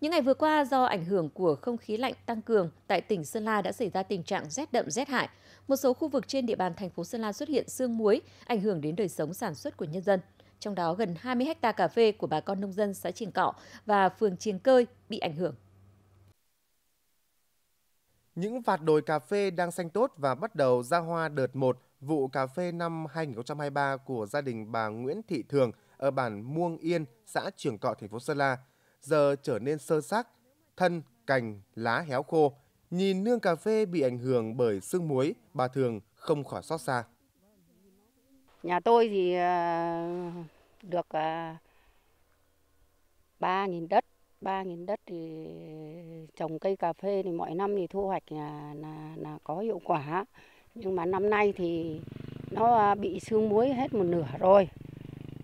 Những ngày vừa qua do ảnh hưởng của không khí lạnh tăng cường, tại tỉnh Sơn La đã xảy ra tình trạng rét đậm rét hại. Một số khu vực trên địa bàn thành phố Sơn La xuất hiện sương muối, ảnh hưởng đến đời sống sản xuất của nhân dân. Trong đó gần 20 hecta cà phê của bà con nông dân xã Triền Cọ và phường Triền Cơi bị ảnh hưởng. Những vạt đồi cà phê đang xanh tốt và bắt đầu ra hoa đợt 1 vụ cà phê năm 2023 của gia đình bà Nguyễn Thị Thường ở bản Muông Yên, xã Trường Cọ, thành phố Sơn La – giờ trở nên sơ xác, thân, cành, lá héo khô. Nhìn nương cà phê bị ảnh hưởng bởi sương muối, bà Thường không khỏi xót xa. Nhà tôi thì ờ, được 3.000 ờ, đất, 3.000 đất thì trồng cây cà phê thì mọi năm thì thu hoạch là, là, là có hiệu quả. Nhưng mà năm nay thì nó ờ, bị sương muối hết một nửa rồi,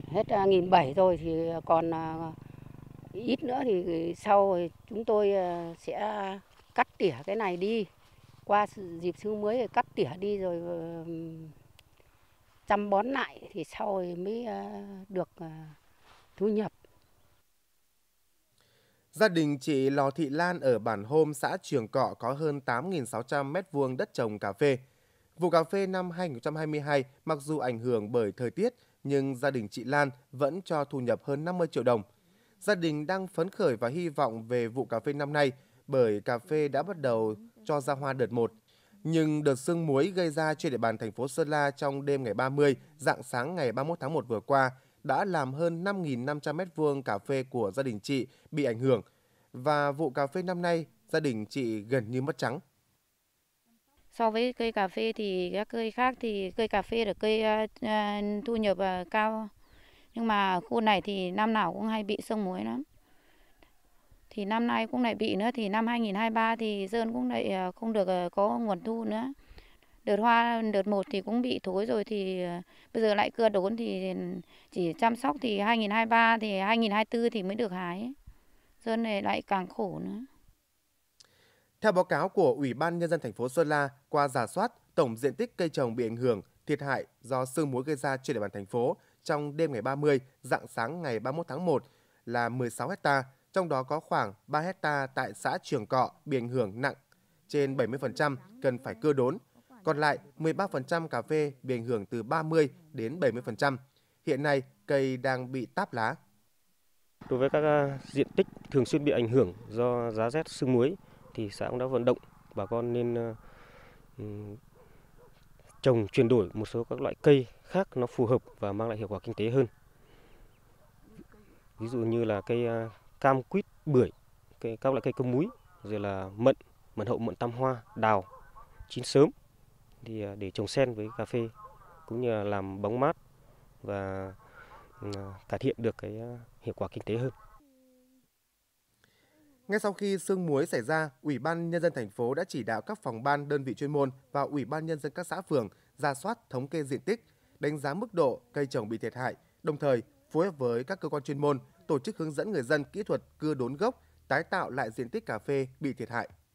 hết 1.700 rồi thì còn ít nữa thì sau chúng tôi ờ, sẽ cắt tỉa cái này đi qua dịp sương mới thì cắt tỉa đi rồi ờ, chăm bón lại thì sau rồi mới ờ, được thu nhập. Gia đình chị Lò Thị Lan ở bản Hôm, xã Trường Cọ có hơn 8.600 m2 đất trồng cà phê. Vụ cà phê năm 2022 mặc dù ảnh hưởng bởi thời tiết nhưng gia đình chị Lan vẫn cho thu nhập hơn 50 triệu đồng – Gia đình đang phấn khởi và hy vọng về vụ cà phê năm nay bởi cà phê đã bắt đầu cho ra hoa đợt 1. Nhưng đợt sương muối gây ra trên địa bàn thành phố Sơn La trong đêm ngày 30, dạng sáng ngày 31 tháng 1 vừa qua đã làm hơn 5.500 m2 cà phê của gia đình chị bị ảnh hưởng và vụ cà phê năm nay gia đình chị gần như mất trắng. So với cây cà phê thì các cây khác thì cây cà phê là cây uh, thu nhập uh, cao nhưng mà khu này thì năm nào cũng hay bị sương muối lắm thì năm nay cũng lại bị nữa thì năm 2023 thì dơn cũng lại ờ, không được ờ, có nguồn thu nữa đợt hoa đợt một thì cũng bị thối rồi thì ờ, bây giờ lại cưa đốn thì chỉ chăm sóc thì 2023 thì 2024 thì mới được hái dơn này lại càng khổ nữa theo báo cáo của Ủy ban Nhân dân thành phố Sơn La, qua giả soát, tổng diện tích cây trồng bị ảnh hưởng, thiệt hại do sương muối gây ra trên địa bàn thành phố trong đêm ngày 30, dạng sáng ngày 31 tháng 1 là 16 hecta, trong đó có khoảng 3 hecta tại xã Trường Cọ bị ảnh hưởng nặng, trên 70% cần phải cưa đốn. Còn lại 13% cà phê bị ảnh hưởng từ 30 đến 70%. Hiện nay cây đang bị táp lá. Đối với các à, diện tích thường xuyên bị ảnh hưởng do giá rét sương muối thì xã cũng đã vận động bà con nên à, trồng chuyển đổi một số các loại cây khác nó phù hợp và mang lại hiệu quả kinh tế hơn. Ví dụ như là cây à, cam quýt, bưởi, cây các loại cây công múi, rồi là mận, mận hậu, mận tam hoa, đào chín sớm thì à, để trồng sen với cà phê cũng như là làm bóng mát và ừ, à, cải thiện được cái hiệu quả kinh tế hơn. Ngay sau khi sương muối xảy ra, Ủy ban nhân dân thành phố đã chỉ đạo các phòng ban đơn vị chuyên môn và Ủy ban nhân dân các xã phường ra soát thống kê diện tích, đánh giá mức độ cây trồng bị thiệt hại, đồng thời phối hợp với các cơ quan chuyên môn tổ chức hướng dẫn người dân kỹ thuật cưa đốn gốc, tái tạo lại diện tích cà phê bị thiệt hại.